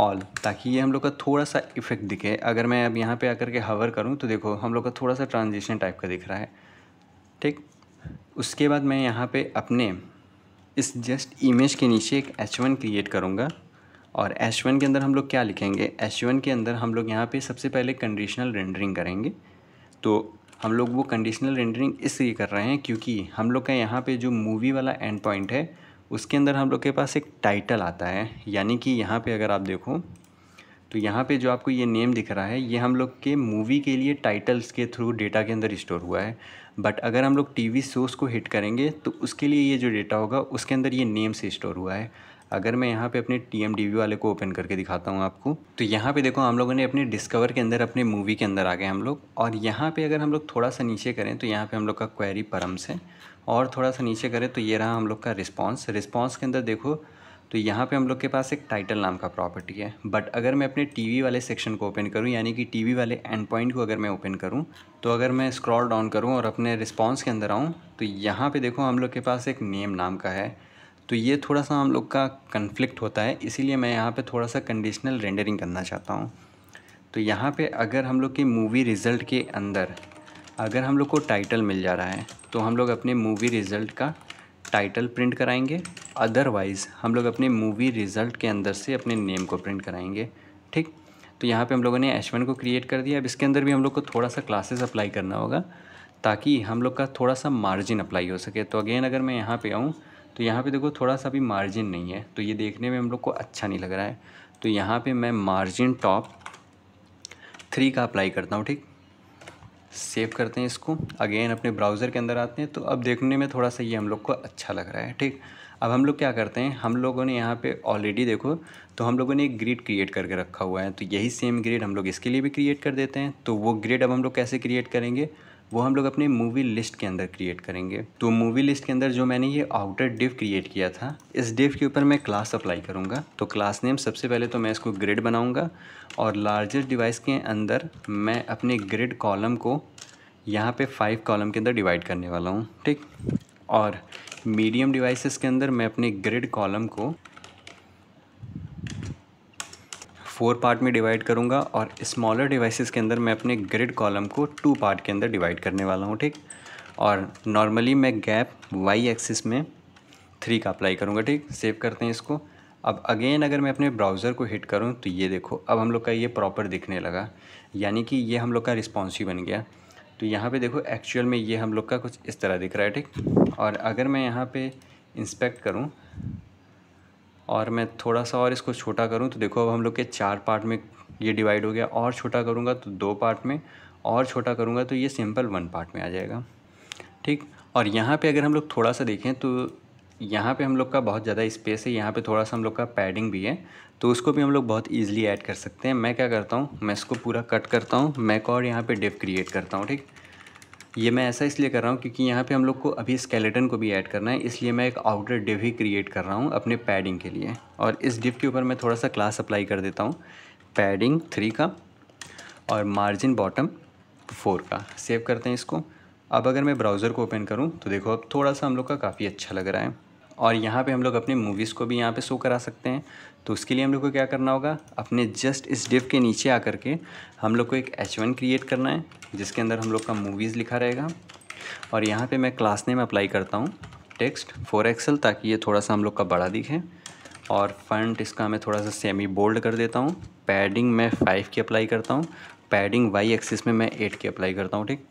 ऑल ताकि ये हम लोग का थोड़ा सा इफ़ेक्ट दिखे अगर मैं अब यहाँ पर आकर के हावर करूँ तो देखो हम लोग का थोड़ा सा ट्रांजिशन टाइप का दिख रहा है ठीक उसके बाद मैं यहाँ पर अपने इस जस्ट इमेज के नीचे एक एच वन क्रिएट करूँगा और एच वन के अंदर हम लोग क्या लिखेंगे एच वन के अंदर हम लोग यहाँ पे सबसे पहले कंडीशनल रेंडरिंग करेंगे तो हम लोग वो कंडीशनल रेंडरिंग इसलिए कर रहे हैं क्योंकि हम लोग का यहाँ पे जो मूवी वाला एंड पॉइंट है उसके अंदर हम लोग के पास एक टाइटल आता है यानी कि यहाँ पे अगर आप देखो तो यहाँ पे जो आपको ये नेम दिख रहा है ये हम लोग के मूवी के लिए टाइटल्स के थ्रू डेटा के अंदर स्टोर हुआ है बट अगर हम लोग टी वी सोर्स को हिट करेंगे तो उसके लिए ये जो डेटा होगा उसके अंदर ये नेम से स्टोर हुआ है अगर मैं यहाँ पे अपने टी एम डी वी वाले को ओपन करके दिखाता हूँ आपको तो यहाँ पे देखो हम लोगों ने अपने डिस्कवर के अंदर अपने मूवी के अंदर आ गए हम लोग और यहाँ पे अगर हम लोग थोड़ा सा नीचे करें तो यहाँ पे हम लोग का क्वेरी परम्स है और थोड़ा सा नीचे करें तो ये रहा हम लोग का रिस्पॉन्स रिस्पॉन्स के अंदर देखो तो यहाँ पे हम लोग के पास एक टाइटल नाम का प्रॉपर्टी है बट अगर मैं अपने टीवी वाले सेक्शन को ओपन करूँ यानी कि टीवी वाले एंड पॉइंट को अगर मैं ओपन करूँ तो अगर मैं स्क्रॉल डाउन करूँ और अपने रिस्पॉन्स के अंदर आऊँ तो यहाँ पर देखो हम लोग के पास एक नेम नाम का है तो ये थोड़ा सा हम लोग का कन्फ्लिक्ट होता है इसीलिए मैं यहाँ पर थोड़ा सा कंडीशनल रेंडरिंग करना चाहता हूँ तो यहाँ पे अगर हम लोग के मूवी रिज़ल्ट के अंदर अगर हम लोग को टाइटल मिल जा रहा है तो हम लोग अपने मूवी रिज़ल्ट का टाइटल प्रिंट कराएंगे अदरवाइज़ हम लोग अपने मूवी रिज़ल्ट के अंदर से अपने नेम को प्रिंट कराएंगे ठीक तो यहाँ पे हम लोगों ने एच को क्रिएट कर दिया अब इसके अंदर भी हम लोग को थोड़ा सा क्लासेस अप्लाई करना होगा ताकि हम लोग का थोड़ा सा मार्जिन अप्लाई हो सके तो अगेन अगर मैं यहाँ पे आऊँ तो यहाँ पे देखो थोड़ा सा भी मार्जिन नहीं है तो ये देखने में हम लोग को अच्छा नहीं लग रहा है तो यहाँ पर मैं मार्जिन टॉप थ्री का अप्लाई करता हूँ ठीक सेव करते हैं इसको अगेन अपने ब्राउज़र के अंदर आते हैं तो अब देखने में थोड़ा सा ये हम लोग को अच्छा लग रहा है ठीक अब हम लोग क्या करते हैं हम लोगों ने यहाँ पे ऑलरेडी देखो तो हम लोगों ने एक ग्रिड क्रिएट करके रखा हुआ है तो यही सेम ग्रिड हम लोग इसके लिए भी क्रिएट कर देते हैं तो वो ग्रिड अब हम लोग कैसे क्रिएट करेंगे वो हम लोग अपने मूवी लिस्ट के अंदर क्रिएट करेंगे तो मूवी लिस्ट के अंदर जो मैंने ये आउटर डिव क्रिएट किया था इस डिव के ऊपर मैं क्लास अप्लाई करूँगा तो क्लास नेम सबसे पहले तो मैं इसको ग्रिड बनाऊँगा और लार्जेस्ट डिवाइस के अंदर मैं अपने ग्रिड कॉलम को यहाँ पे फाइव कॉलम के अंदर डिवाइड करने वाला हूँ ठीक और मीडियम डिवाइसेस के अंदर मैं अपने ग्रिड कॉलम को फोर पार्ट में डिवाइड करूँगा और स्मॉलर डिवाइसेस के अंदर मैं अपने ग्रिड कॉलम को टू पार्ट के अंदर डिवाइड करने वाला हूँ ठीक और नॉर्मली मैं गैप वाई एक्सिस में थ्री का अप्लाई करूँगा ठीक सेव करते हैं इसको अब अगेन अगर मैं अपने ब्राउज़र को हिट करूँ तो ये देखो अब हम लोग का ये प्रॉपर दिखने लगा यानी कि ये हम लोग का रिस्पॉन्स ही बन गया तो यहाँ पे देखो एक्चुअल में ये हम लोग का कुछ इस तरह दिख रहा है ठीक और अगर मैं यहाँ पे इंस्पेक्ट करूँ और मैं थोड़ा सा और इसको छोटा करूँ तो देखो अब हम लोग के चार पार्ट में ये डिवाइड हो गया और छोटा करूँगा तो दो पार्ट में और छोटा करूँगा तो ये सिंपल वन पार्ट में आ जाएगा ठीक और यहाँ पे अगर हम लोग थोड़ा सा देखें तो यहाँ पे हम लोग का बहुत ज़्यादा स्पेस है यहाँ पे थोड़ा सा हम लोग का पैडिंग भी है तो उसको भी हम लोग बहुत ईजिली ऐड कर सकते हैं मैं क्या करता हूँ मैं इसको पूरा कट करता हूँ मैं और यहाँ पे डिप क्रिएट करता हूँ ठीक ये मैं ऐसा इसलिए कर रहा हूँ क्योंकि यहाँ पे हम लोग को अभी स्केलेटन को भी ऐड करना है इसलिए मैं एक आउटर डिव ही क्रिएट कर रहा हूँ अपने पैडिंग के लिए और इस डिव के ऊपर मैं थोड़ा सा क्लास अप्लाई कर देता हूँ पैडिंग थ्री का और मार्जिन बॉटम फोर का सेव करते हैं इसको अब अगर मैं ब्राउज़र को ओपन करूँ तो देखो अब थोड़ा सा हम लोग का काफ़ी अच्छा लग रहा है और यहाँ पे हम लोग अपने मूवीज़ को भी यहाँ पे शो करा सकते हैं तो उसके लिए हम लोग को क्या करना होगा अपने जस्ट इस डिव के नीचे आकर के हम लोग को एक एच वन क्रिएट करना है जिसके अंदर हम लोग का मूवीज़ लिखा रहेगा और यहाँ पे मैं क्लास नेम अप्लाई करता हूँ टेक्स्ट फोर एक्सल ताकि ये थोड़ा सा हम लोग का बड़ा दिखे और फंट इसका मैं थोड़ा सा सेमी बोल्ड कर देता हूँ पैडिंग मैं फाइव की अप्लाई करता हूँ पैडिंग वाई एक्सिस में मैं एट की अप्लाई करता हूँ ठीक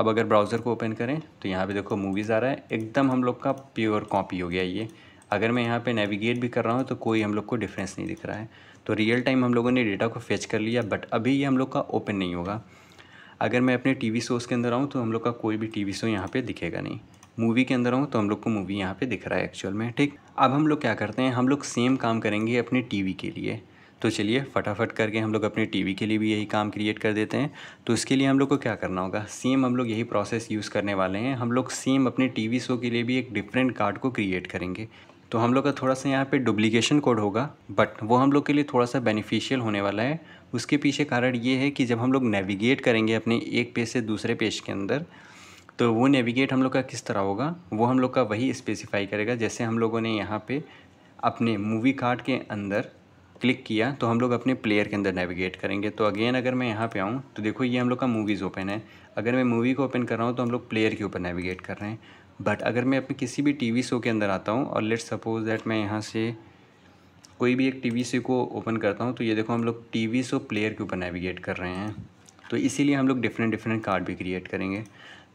अब अगर ब्राउज़र को ओपन करें तो यहाँ पे देखो मूवीज़ आ रहा है एकदम हम लोग का प्योर कॉपी हो गया ये अगर मैं यहाँ पे नेविगेट भी कर रहा हूँ तो कोई हम लोग को डिफरेंस नहीं दिख रहा है तो रियल टाइम हम लोगों ने डेटा को फेच कर लिया बट अभी ये हम लोग का ओपन नहीं होगा अगर मैं अपने टी वी शोज़ के अंदर आऊँ तो हम लोग का कोई भी टी वी शो यहाँ पर दिखेगा नहीं मूवी के अंदर आऊँ तो हम लोग को मूवी यहाँ पर दिख रहा है एक्चुअल में ठीक अब हम लोग क्या करते हैं हम लोग सेम काम करेंगे अपने टी वी के लिए तो चलिए फटाफट करके हम लोग अपने टीवी के लिए भी यही काम क्रिएट कर देते हैं तो इसके लिए हम लोग को क्या करना होगा सेम हम लोग यही प्रोसेस यूज़ करने वाले हैं हम लोग सेम अपने टीवी शो के लिए भी एक डिफरेंट कार्ड को क्रिएट करेंगे तो हम लोग का थोड़ा सा यहाँ पे डुप्लीकेशन कोड होगा बट वो हम लोग के लिए थोड़ा सा बेनिफिशियल होने वाला है उसके पीछे कारण ये है कि जब हम लोग नेविगेट करेंगे अपने एक पेज से दूसरे पेज के अंदर तो वो नेविगेट हम लोग का किस तरह होगा वो हम लोग का वही स्पेसिफाई करेगा जैसे हम लोगों ने यहाँ पे अपने मूवी कार्ड के अंदर क्लिक किया तो हम लोग अपने प्लेयर के अंदर नेविगेट करेंगे तो अगेन अगर मैं यहाँ पे आऊँ तो देखो ये हम लोग का मूवीज़ ओपन है अगर मैं मूवी को ओपन कर रहा हूँ तो हम लोग प्लेयर के ऊपर नेविगेट कर रहे हैं बट अगर मैं अपने किसी भी टीवी शो के अंदर आता हूँ और लेट सपोज़ दैट मैं यहाँ से कोई भी एक टीवी शो को ओपन करता हूँ तो ये देखो हम लोग टीवी शो प्लेयर के ऊपर नेविगेट कर रहे हैं तो इसीलिए हम लोग डिफरेंट डिफरेंट कार्ड भी क्रिएट करेंगे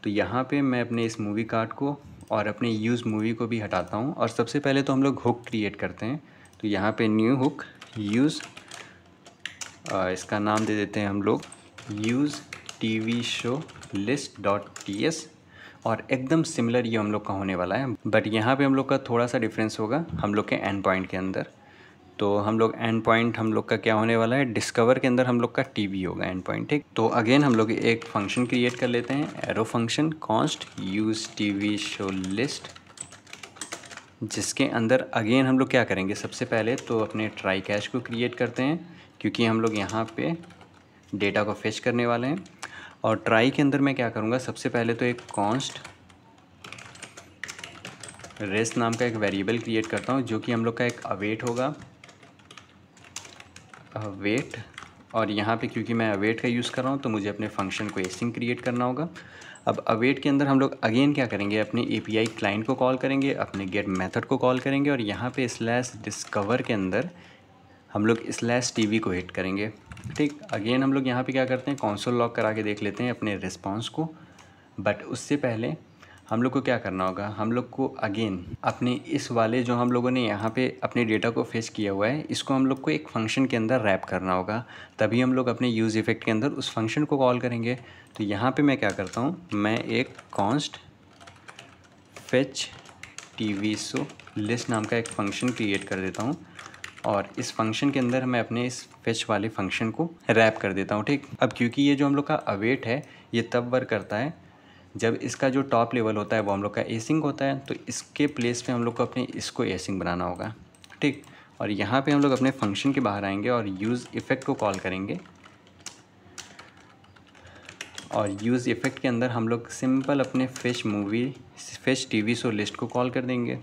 तो यहाँ पर मैं अपने इस मूवी कार्ड को और अपने यूज़ मूवी को भी हटाता हूँ और सबसे पहले तो हम लोग हुक क्रिएट करते हैं तो यहाँ पर न्यू हुक यूज़ uh, इसका नाम दे देते हैं हम लोग use T V show list dot T S और एकदम सिमिलर ये हम लोग का होने वाला है बट यहाँ पे हम लोग का थोड़ा सा डिफरेंस होगा हम लोग के एंड पॉइंट के अंदर तो हम लोग एंड पॉइंट हम लोग का क्या होने वाला है डिस्कवर के अंदर हम लोग का टी वी होगा एंड पॉइंट ठीक तो अगेन हम लोग एक फंक्शन क्रिएट कर लेते हैं arrow function const use T V show list जिसके अंदर अगेन हम लोग क्या करेंगे सबसे पहले तो अपने ट्राई कैश को क्रिएट करते हैं क्योंकि हम लोग यहाँ पे डेटा को फेच करने वाले हैं और ट्राई के अंदर मैं क्या करूँगा सबसे पहले तो एक कॉन्स्ट रेस्ट नाम का एक वेरिएबल क्रिएट करता हूँ जो कि हम लोग का एक अवेट होगा अवेट और यहाँ पे क्योंकि मैं अवेट का यूज़ कर रहा हूँ तो मुझे अपने फंक्शन को एसिंग क्रिएट करना होगा अब अवेट के अंदर हम लोग अगेन क्या करेंगे अपने ए क्लाइंट को कॉल करेंगे अपने गेट मैथड को कॉल करेंगे और यहाँ पर स्लैस डिस्कवर के अंदर हम लोग स्लैस टी को हिट करेंगे ठीक अगेन हम लोग यहाँ पे क्या करते हैं कौनसोल लॉक करा के देख लेते हैं अपने रिस्पॉन्स को बट उससे पहले हम लोग को क्या करना होगा हम लोग को अगेन अपने इस वाले जो हम लोगों ने यहाँ पे अपने डेटा को फेस किया हुआ है इसको हम लोग को एक फंक्शन के अंदर रैप करना होगा तभी हम लोग अपने यूज़ इफेक्ट के अंदर उस फंक्शन को कॉल करेंगे तो यहाँ पे मैं क्या करता हूँ मैं एक const fetch T V show list नाम का एक फंक्शन क्रिएट कर देता हूँ और इस फंक्शन के अंदर मैं अपने इस फिच वाले फंक्शन को रैप कर देता हूँ ठीक अब क्योंकि ये जो हम लोग का अवेट है ये तब वर्क करता है जब इसका जो टॉप लेवल होता है वो हम लोग का एसिंग होता है तो इसके प्लेस पे हम लोग को अपने इसको एसिंग बनाना होगा ठीक और यहाँ पे हम लोग अपने फंक्शन के बाहर आएंगे और यूज़ इफ़ेक्ट को कॉल करेंगे और यूज़ इफ़ेक्ट के अंदर हम लोग सिंपल अपने fetch movie fetch V show list को कॉल कर देंगे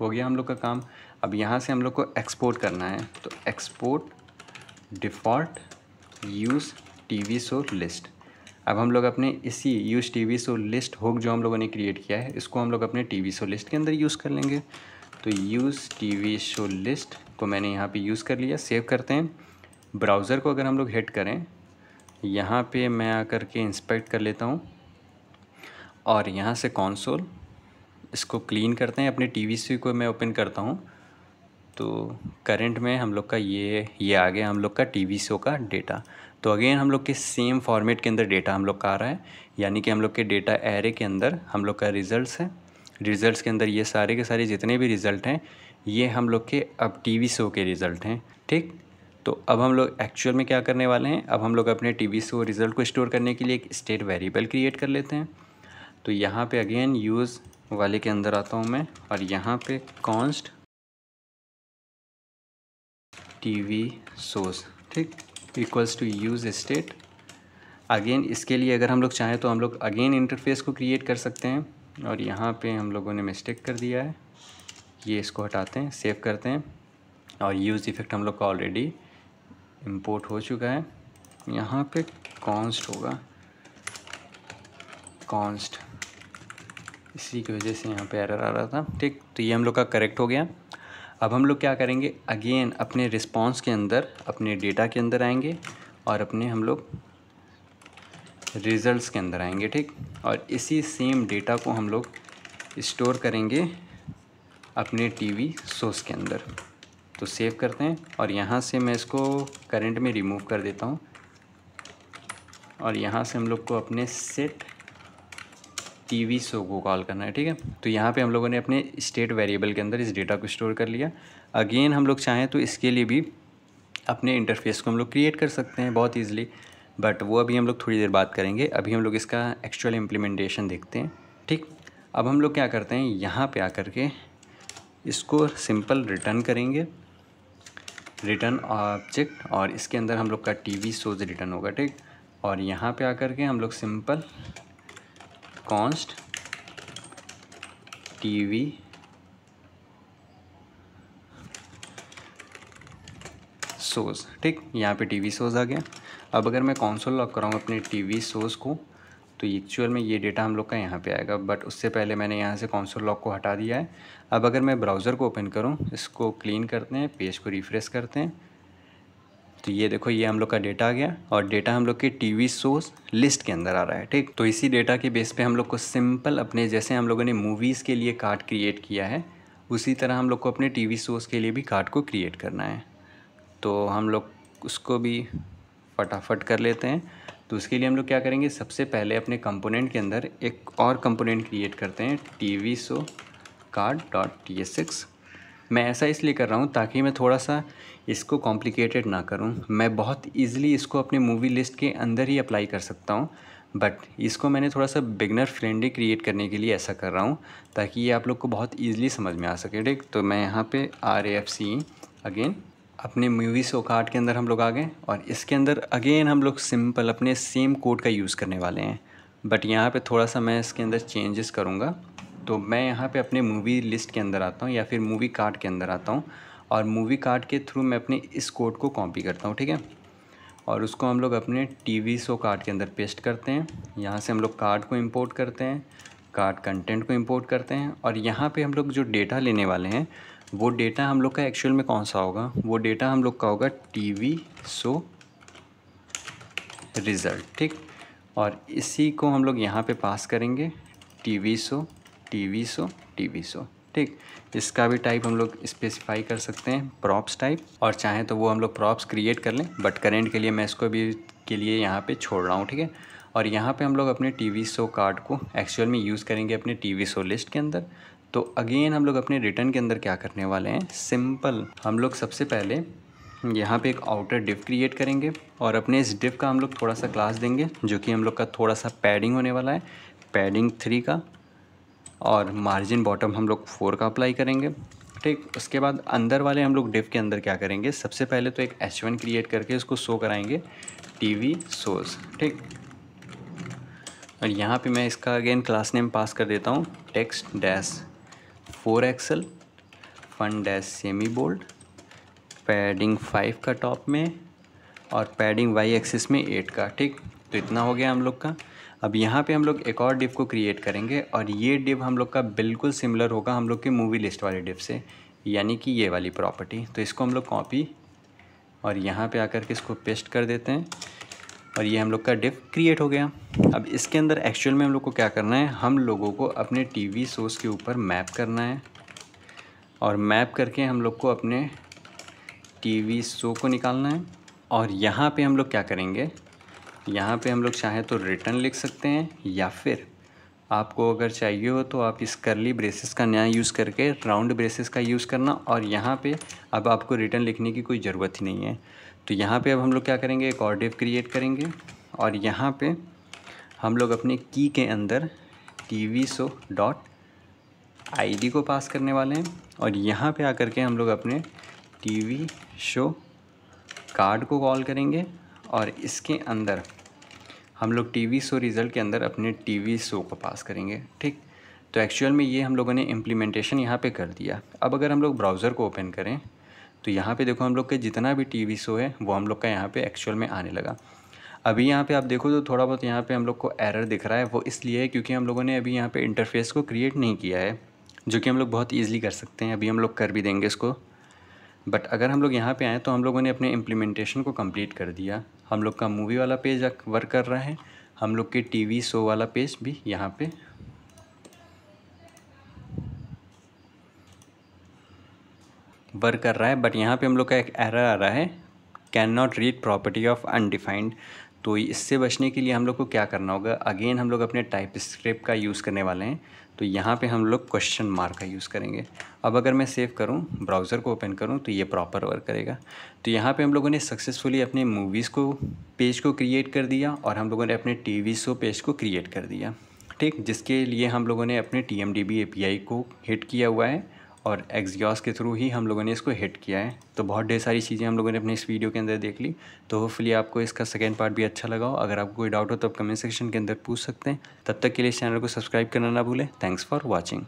हो गया हम लोग का काम अब यहाँ से हम लोग को एक्सपोर्ट करना है तो export default use V show list अब हम लोग अपने इसी use T V show list hook जो हम लोगों ने क्रिएट किया है इसको हम लोग अपने टी वी शो लिस्ट के अंदर यूज़ कर लेंगे तो use T V show list को मैंने यहाँ पे यूज़ कर लिया सेव करते हैं ब्राउज़र को अगर हम लोग हिट करें यहाँ पे मैं आकर के इंस्पेक्ट कर लेता हूँ और यहाँ से कॉन्सोल इसको क्लीन करते हैं अपने टी वी सी को मैं ओपन करता हूँ तो करेंट में हम लोग का ये ये आ गया हम लोग का टी वी शो का डेटा तो अगेन हम लोग के सेम फॉर्मेट के अंदर डेटा हम लोग का आ रहा है यानी कि हम लोग के डेटा एरे के अंदर हम लोग का रिजल्ट्स है रिजल्ट्स के अंदर ये सारे के सारे जितने भी रिज़ल्ट हैं ये हम लोग के अब टीवी शो के रिज़ल्ट हैं ठीक तो अब हम लोग एक्चुअल में क्या करने वाले हैं अब हम लोग अपने टीवी शो रिज़ल्ट को स्टोर करने के लिए एक स्टेट वेरिएबल क्रिएट कर लेते हैं तो यहाँ पे अगेन यूज़ वाले के अंदर आता हूँ मैं और यहाँ पे कॉन्स्ट टीवी शोज़ ठीक equals to use state again इसके लिए अगर हम लोग चाहें तो हम लोग अगेन इंटरफेस को क्रिएट कर सकते हैं और यहाँ पे हम लोगों ने मिस्टेक कर दिया है ये इसको हटाते हैं सेव करते हैं और यूज़ इफ़ेक्ट हम लोग का ऑलरेडी इम्पोर्ट हो चुका है यहाँ पे कॉन्स्ट होगा कॉन्स्ट इसी की वजह से यहाँ पे एरर आ रहा था ठीक तो ये हम लोग का करेक्ट हो गया अब हम लोग क्या करेंगे अगेन अपने रिस्पॉन्स के अंदर अपने डेटा के अंदर आएंगे और अपने हम लोग रिज़ल्ट्स के अंदर आएंगे ठीक और इसी सेम डेटा को हम लोग स्टोर करेंगे अपने टीवी सोर्स के अंदर तो सेव करते हैं और यहाँ से मैं इसको करंट में रिमूव कर देता हूँ और यहाँ से हम लोग को अपने सेट टी शो को कॉल करना है ठीक है तो यहाँ पे हम लोगों ने अपने स्टेट वेरिएबल के अंदर इस डेटा को स्टोर कर लिया अगेन हम लोग चाहें तो इसके लिए भी अपने इंटरफेस को हम लोग क्रिएट कर सकते हैं बहुत ईजिली बट वो अभी हम लोग थोड़ी देर बात करेंगे अभी हम लोग इसका एक्चुअल इम्प्लीमेंटेशन देखते हैं ठीक अब हम लोग क्या करते हैं यहाँ आ कर के इसको सिंपल रिटर्न करेंगे रिटर्न ऑब्जेक्ट और इसके अंदर हम लोग का टी वी शोज रिटर्न होगा ठीक और यहाँ पे आकर के हम लोग simple const T V shows ठीक यहाँ पे टीवी सोज आ गया अब अगर मैं कॉन्सोल लॉक कराऊँ अपने टीवी सोज को तो एक्चुअल में ये डेटा हम लोग का यहाँ पे आएगा बट उससे पहले मैंने यहाँ से कॉन्सोल लॉक को हटा दिया है अब अगर मैं ब्राउज़र को ओपन करूँ इसको क्लीन करते हैं पेज को रिफ़्रेश करते हैं तो ये देखो ये हम लोग का डेटा आ गया और डेटा हम लोग के टीवी शोज़ लिस्ट के अंदर आ रहा है ठीक तो इसी डेटा के बेस पे हम लोग को सिंपल अपने जैसे हम लोगों ने मूवीज़ के लिए कार्ड क्रिएट किया है उसी तरह हम लोग को अपने टीवी शोज़ के लिए भी कार्ड को क्रिएट करना है तो हम लोग उसको भी फटाफट कर लेते हैं तो उसके लिए हम लोग क्या करेंगे सबसे पहले अपने कंपोनेंट के अंदर एक और कंपोनेंट क्रिएट करते हैं T V show card dot T S X मैं ऐसा इसलिए कर रहा हूँ ताकि मैं थोड़ा सा इसको कॉम्प्लिकेटेड ना करूँ मैं बहुत ईजिली इसको अपने मूवी लिस्ट के अंदर ही अप्लाई कर सकता हूँ बट इसको मैंने थोड़ा सा बिगनर फ्रेंडली क्रिएट करने के लिए ऐसा कर रहा हूँ ताकि ये आप लोग को बहुत ईजिली समझ में आ सके ठीक तो मैं यहाँ पर आर एफ सी अगेन अपने मूवी कार्ड के अंदर हम लोग आ गए और इसके अंदर अगेन हम लोग सिंपल अपने सेम कोड का यूज़ करने वाले हैं बट यहाँ पे थोड़ा सा मैं इसके अंदर चेंजेस करूँगा तो मैं यहाँ पे अपने मूवी लिस्ट के अंदर आता हूँ या फिर मूवी कार्ड के अंदर आता हूँ और मूवी कार्ड के थ्रू मैं अपने इस कोड को कॉपी करता हूँ ठीक है और उसको हम लोग अपने टी वी शो कार्ड के अंदर पेस्ट करते हैं यहाँ से हम लोग कार्ड को इम्पोर्ट करते हैं कार्ड कंटेंट को इम्पोर्ट करते हैं और यहाँ पर हम लोग जो डेटा लेने वाले हैं वो डेटा हम लोग का एक्चुअल में कौन सा होगा वो डेटा हम लोग का होगा वी शो रिज़ल्ट ठीक और इसी को हम लोग यहाँ पे पास करेंगे TV show T V show T V show ठीक इसका भी टाइप हम लोग स्पेसिफाई कर सकते हैं प्रॉप्स टाइप और चाहें तो वो हम लोग प्रॉप्स क्रिएट कर लें बट करेंट के लिए मैं इसको भी के लिए यहाँ पे छोड़ रहा हूँ ठीक है और यहाँ पे हम लोग अपने टीवी शो कार्ड को एक्चुअल में यूज़ करेंगे अपने टीवी शो लिस्ट के अंदर तो अगेन हम लोग अपने रिटर्न के अंदर क्या करने वाले हैं सिंपल हम लोग सबसे पहले यहाँ पे एक आउटर डिव क्रिएट करेंगे और अपने इस डिव का हम लोग थोड़ा सा क्लास देंगे जो कि हम लोग का थोड़ा सा पैडिंग होने वाला है पैडिंग थ्री का और मार्जिन बॉटम हम लोग फोर का अप्लाई करेंगे ठीक उसके बाद अंदर वाले हम लोग डिफ के अंदर क्या करेंगे सबसे पहले तो एक एच वन क्रिएट करके इसको शो कराएंगे टी वी शोज़ ठीक और यहाँ पे मैं इसका अगेन क्लास नेम पास कर देता हूँ text dash four XL font dash semi bold padding five का टॉप में और पैडिंग वाई एक्सिस में एट का ठीक तो इतना हो गया हम लोग का अब यहाँ पे हम लोग एक और डिप को क्रिएट करेंगे और ये डिप हम लोग का बिल्कुल सिमिलर होगा हम लोग के मूवी लिस्ट वाले डिप से यानी कि ये वाली प्रॉपर्टी तो इसको हम लोग कॉपी और यहाँ पे आकर के इसको पेस्ट कर देते हैं और ये हम लोग का डिप क्रिएट हो गया अब इसके अंदर एक्चुअल में हम लोग को क्या करना है हम लोगों को अपने टी वी के ऊपर मैप करना है और मैप करके हम लोग को अपने टी शो को निकालना है और यहाँ पे हम लोग क्या करेंगे यहाँ पे हम लोग चाहें तो रिटर्न लिख सकते हैं या फिर आपको अगर चाहिए हो तो आप इस करली ब्रेसेस का नया यूज़ करके राउंड ब्रेसेस का यूज़ करना और यहाँ पे अब आपको रिटर्न लिखने की कोई ज़रूरत ही नहीं है तो यहाँ पे अब हम लोग क्या करेंगे एक और डेव क्रिएट करेंगे और यहाँ पे हम लोग अपने की के अंदर T V show dot I को पास करने वाले हैं और यहाँ पे आकर के हम लोग अपने टी वी शो कार्ड को कॉल करेंगे और इसके अंदर हम लोग टीवी शो रिज़ल्ट के अंदर अपने टीवी शो को पास करेंगे ठीक तो एक्चुअल में ये हम लोगों ने इम्प्लीमेंटेशन यहाँ पे कर दिया अब अगर हम लोग ब्राउज़र को ओपन करें तो यहाँ पे देखो हम लोग के जितना भी टीवी शो है वो हम लोग का यहाँ पे एक्चुअल में आने लगा अभी यहाँ पे आप देखो तो थोड़ा बहुत यहाँ पे हम लोग को एरर दिख रहा है वो इसलिए है क्योंकि हम लोगों ने अभी यहाँ पर इंटरफेस को क्रिएट नहीं किया है जो कि हम लोग बहुत ईजिली कर सकते हैं अभी हम लोग कर भी देंगे इसको बट अगर हम लोग यहाँ पे आएँ तो हम लोगों ने अपने इम्प्लीमेंटेशन को कंप्लीट कर दिया हम लोग का मूवी वाला पेज वर्क कर रहा है हम लोग के टीवी शो वाला पेज भी यहाँ पे वर्क कर रहा है बट यहाँ पे हम लोग का एक एरर आ रहा है cannot read property of undefined तो इससे बचने के लिए हम लोग को क्या करना होगा अगेन हम लोग अपने टाइप स्क्रिप्ट का यूज़ करने वाले हैं तो यहाँ पे हम लोग क्वेश्चन मार्क का यूज़ करेंगे अब अगर मैं सेव करूँ ब्राउज़र को ओपन करूँ तो ये प्रॉपर वर्क करेगा तो यहाँ पे हम लोगों ने सक्सेसफुली अपने मूवीज़ को पेज को क्रिएट कर दिया और हम लोगों ने अपने टी वी शो पेज को क्रिएट कर दिया ठीक जिसके लिए हम लोगों ने अपने T M D B A P I को हिट किया हुआ है और एग्जॉस के थ्रू ही हम लोगों ने इसको हिट किया है तो बहुत ढेर सारी चीज़ें हम लोगों ने अपने इस वीडियो के अंदर देख ली तो होपफुली आपको इसका सेकेंड पार्ट भी अच्छा लगा हो अगर आपको कोई डाउट हो तो आप कमेंट सेक्शन के अंदर पूछ सकते हैं तब तक के लिए इस चैनल को सब्सक्राइब करना ना भूलें थैंक्स फॉर वॉचिंग